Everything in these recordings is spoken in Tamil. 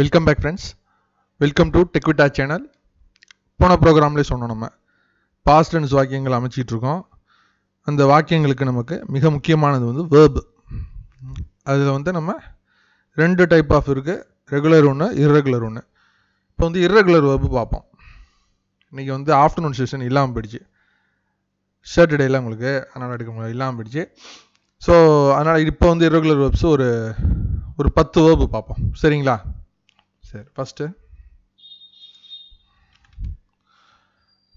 welcome back friends welcome to டெக்விட்டா சேனல் போன ப்ரோக்ராம்லேயே சொன்னோம் நம்ம பாஸ்ட் டென்ஸ் வாக்கியங்கள் அமைச்சிகிட்ருக்கோம் அந்த வாக்கியங்களுக்கு நமக்கு மிக முக்கியமானது வந்து வேர்பு அதில் வந்து நம்ம ரெண்டு டைப் ஆஃப் இருக்குது ரெகுலர் ஒன்று இர்ரெகுலர் ஒன்று இப்போ வந்து இர்ரெகுலர் வேர்பு பார்ப்போம் இன்றைக்கி வந்து ஆஃப்டர்நூன் செஷன் இல்லாமல் போயிடுச்சு சாட்டர்டேலாம் உங்களுக்கு அதனால் எடுக்க முடியாது இல்லாமல் போயிடுச்சு ஸோ அதனால் இப்போ வந்து இர்ரெகுலர் வேர்ப்ஸ் ஒரு ஒரு பத்து வேர்பு பார்ப்போம் சரிங்களா சரி ஃபஸ்ட்டு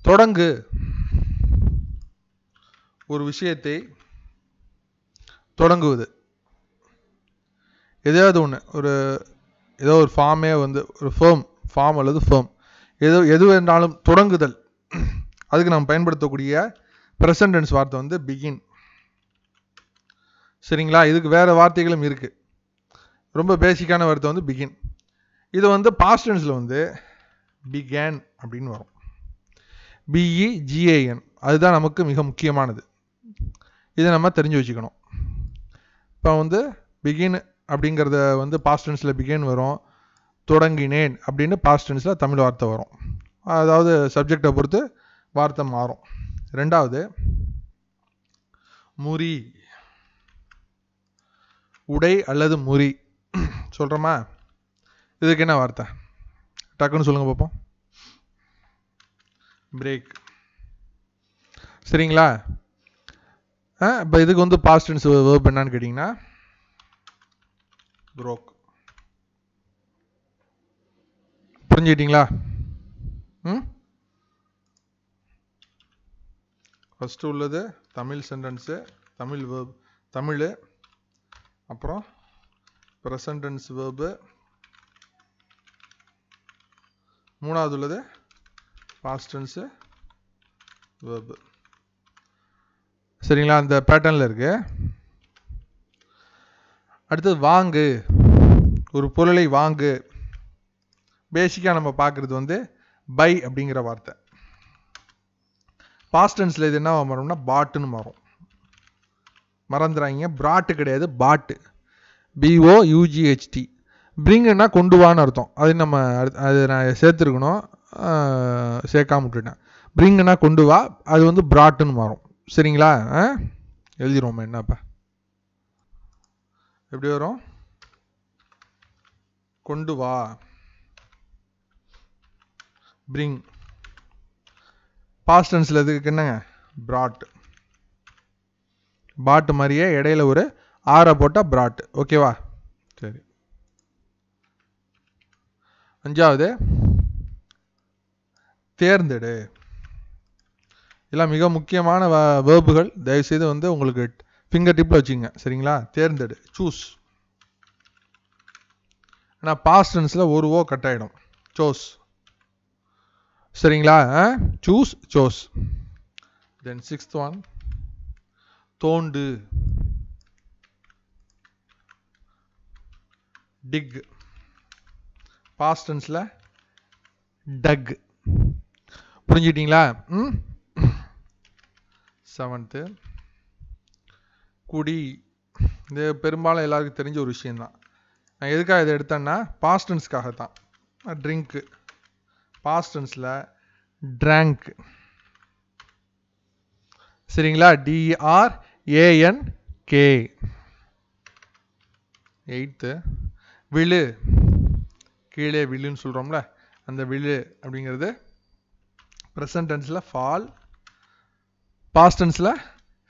தொடங்கு ஒரு விஷயத்தை தொடங்குவது எதையாவது ஒன்று ஒரு ஏதோ ஒரு ஃபார்மே வந்து ஒரு ஃபேம் ஃபார்ம் அல்லது ஃபேம் ஏதோ எது வேணாலும் தொடங்குதல் அதுக்கு நாம் பயன்படுத்தக்கூடிய ப்ரெசன்டென்ஸ் வார்த்தை வந்து பிகின் சரிங்களா இதுக்கு வேறு வார்த்தைகளும் இருக்குது ரொம்ப பேசிக்கான வார்த்தை வந்து பிகின் இது வந்து பாஸ்டன்ஸில் வந்து பிகேன் அப்படின்னு வரும் பிஇஜிஏஎன் e அதுதான் நமக்கு மிக முக்கியமானது இதை நம்ம தெரிஞ்சு வச்சுக்கணும் இப்போ வந்து பிகின் அப்படிங்கிறத வந்து பாஸ்டன்ஸில் பிகேன் வரும் தொடங்கினேன் அப்படின்னு பாஸ்டன்ஸில் தமிழ் வார்த்தை வரும் அதாவது சப்ஜெக்டை பொறுத்து வார்த்தை மாறும் ரெண்டாவது முறி உடை அல்லது முறி சொல்கிறோமா இதுக்கு என்ன வார்த்தை டக்குன்னு சொல்லுங்கள் பார்ப்போம் பிரேக் சரிங்களா இப்போ இதுக்கு வந்து பாஸ்ட் வேர்ப் என்னன்னு கேட்டிங்கன்னா ப்ரோக் புரிஞ்சுக்கிட்டீங்களா ம் ஃபஸ்ட்டு உள்ளது தமிழ் சென்டென்ஸு தமிழ் வேர்ப் தமிழ் அப்புறம் ப்ரெசன்டென்ஸ் வேர்பு மூணாவது உள்ளது பாஸ்ட் டென்ஸு வேர்பு சரிங்களா அந்த பேட்டர்னில் இருக்குது அடுத்தது வாங்கு ஒரு பொருளை வாங்கு பேசிக்காக நம்ம பார்க்குறது வந்து பை அப்படிங்கிற வார்த்தை பாஸ்டன்ஸில் இது என்ன மரம்னா பாட்டுன்னு மாறும் மறந்துறாங்க பிராட்டு கிடையாது பாட்டு பிஓ யூஜிஹெச்டி பிரிங்கன்னா கொண்டு வான்னு அர்த்தம் அது நம்ம அது நான் சேர்த்துருக்கணும் சேர்க்காம விட்டுட்டேன் பிரிங்கன்னா கொண்டு வா அது வந்து பிராட்டுன்னு மாறும் சரிங்களா எழுதிடுவோம் என்னப்பா எப்படி வரும் கொண்டு வா பிரிங் பாஸ்ட் டென்ஸில் இதுக்கு என்னங்க பிராட் பாட்டு மாதிரியே இடையில ஒரு ஆரை போட்டால் பிராட்டு ஓகேவா அஞ்சாவது தேர்ந்தெடு இதெல்லாம் மிக முக்கியமான வேர்புகள் தயவுசெய்து வந்து உங்களுக்கு ஃபிங்கர் டிப்பில் வச்சுக்கோங்க சரிங்களா தேர்ந்தெடு சூஸ் ஆனால் பாஸ்டன்ஸில் ஒரு ஓ கட் ஆகிடும் சோஸ் சரிங்களா choose chose then sixth one தோண்டு டிக் பாஸ்ட் டென்ஸில் டக் புரிஞ்சுக்கிட்டீங்களா ம் செவன்த்து குடி இது பெரும்பாலும் எல்லாருக்கும் தெரிஞ்ச ஒரு விஷயந்தான் நான் எதுக்காக இதை எடுத்தேன்னா பாஸ்டன்ஸ்க்காக தான் ட்ரிங்க்கு பாஸ்டன்ஸில் ட்ராங்க் சரிங்களா டிஆர் ஏஎன் கே எயித்து விழு கீழே வில்லுன்னு சொல்கிறோம்ல அந்த வில்லு அப்படிங்கிறது ப்ரெசன்ட் டென்ஸில் ஃபால் பாஸ்ட் டென்ஸில்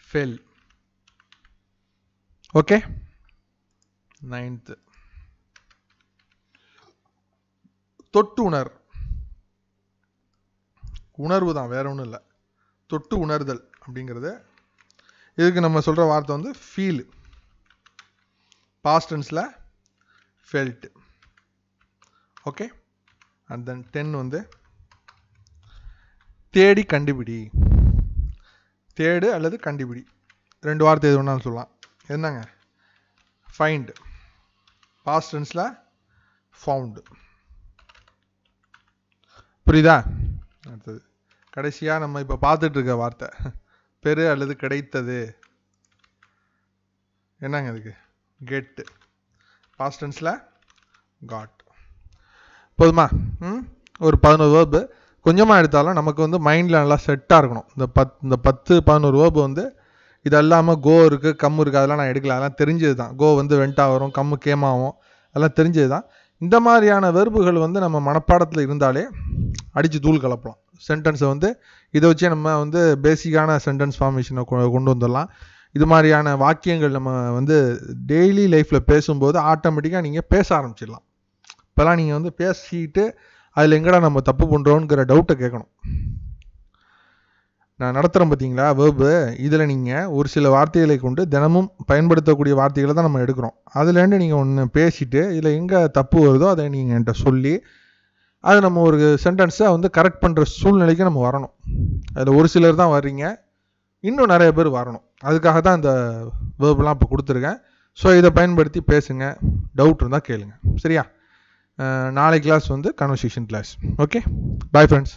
ஃபெல் ஓகே நைன்த்து தொட்டு உணர் உணர்வு தான் வேற ஒன்றும் இல்லை தொட்டு உணர்தல் அப்படிங்கிறது இதுக்கு நம்ம சொல்கிற வார்த்தை வந்து ஃபீல் பாஸ்டன்ஸில் felt okay and then ten வந்து தேடி கண்டுபிடி தேடு அல்லது கண்டுபிடி ரெண்டு வார்த்தை எது வேணாலும் சொல்லலாம் என்னங்க ஃபைண்டு பாஸ்ட் டென்ஸில் ஃபவுண்டு புரியுதா அடுத்தது கடைசியாக நம்ம இப்போ பார்த்துட்டு இருக்க வார்த்தை பெரு அல்லது கிடைத்தது என்னங்க அதுக்கு கெட்டு பாஸ்டன்ஸில் காட் போதுமா ம் ஒரு பதினோரு வேர்பு கொஞ்சமாக எடுத்தாலும் நமக்கு வந்து மைண்டில் நல்லா செட்டாக இருக்கணும் இந்த பத் இந்த பத்து பதினோரு வேர்பு வந்து இது இல்லாமல் கோ இருக்குது கம் இருக்குது அதெல்லாம் நான் எடுக்கல அதெல்லாம் தெரிஞ்சது தான் கோ வந்து வெண்டா வரும் கம்மு கேமாவும் அதெல்லாம் தெரிஞ்சது தான் இந்த மாதிரியான வெறுப்புகள் வந்து நம்ம மனப்பாடத்தில் இருந்தாலே அடித்து தூள் கலப்பலாம் சென்டென்ஸை வந்து இதை வச்சே நம்ம வந்து பேசிக்கான சென்டென்ஸ் ஃபார்மேஷனை கொண்டு வந்துடலாம் இது மாதிரியான வாக்கியங்கள் நம்ம வந்து டெய்லி லைஃப்பில் பேசும்போது ஆட்டோமேட்டிக்காக நீங்கள் பேச ஆரம்பிச்சிடலாம் இப்போலாம் நீங்கள் வந்து பேசிட்டு அதில் எங்கடா நம்ம தப்பு பண்ணுறோங்கிற டவுட்டை கேட்கணும் நான் நடத்துகிறேன் பார்த்தீங்களா வேர்பு இதில் நீங்கள் ஒரு சில வார்த்தைகளை கொண்டு தினமும் பயன்படுத்தக்கூடிய வார்த்தைகளை தான் நம்ம எடுக்கிறோம் அதுலேருந்து நீங்கள் ஒன்று பேசிட்டு இதில் எங்கே தப்பு வருதோ அதை நீங்கள் என்கிட்ட சொல்லி அதை நம்ம ஒரு சென்டென்ஸை வந்து கரெக்ட் பண்ணுற சூழ்நிலைக்கு நம்ம வரணும் அதில் ஒரு சிலர் தான் வர்றீங்க இன்னும் நிறைய பேர் வரணும் அதுக்காக தான் இந்த வேர்பெலாம் இப்போ கொடுத்துருக்கேன் ஸோ இதை பயன்படுத்தி பேசுங்க டவுட் இருந்தால் கேளுங்க சரியா நாளை கிளாஸ் வந்து conversation class okay bye friends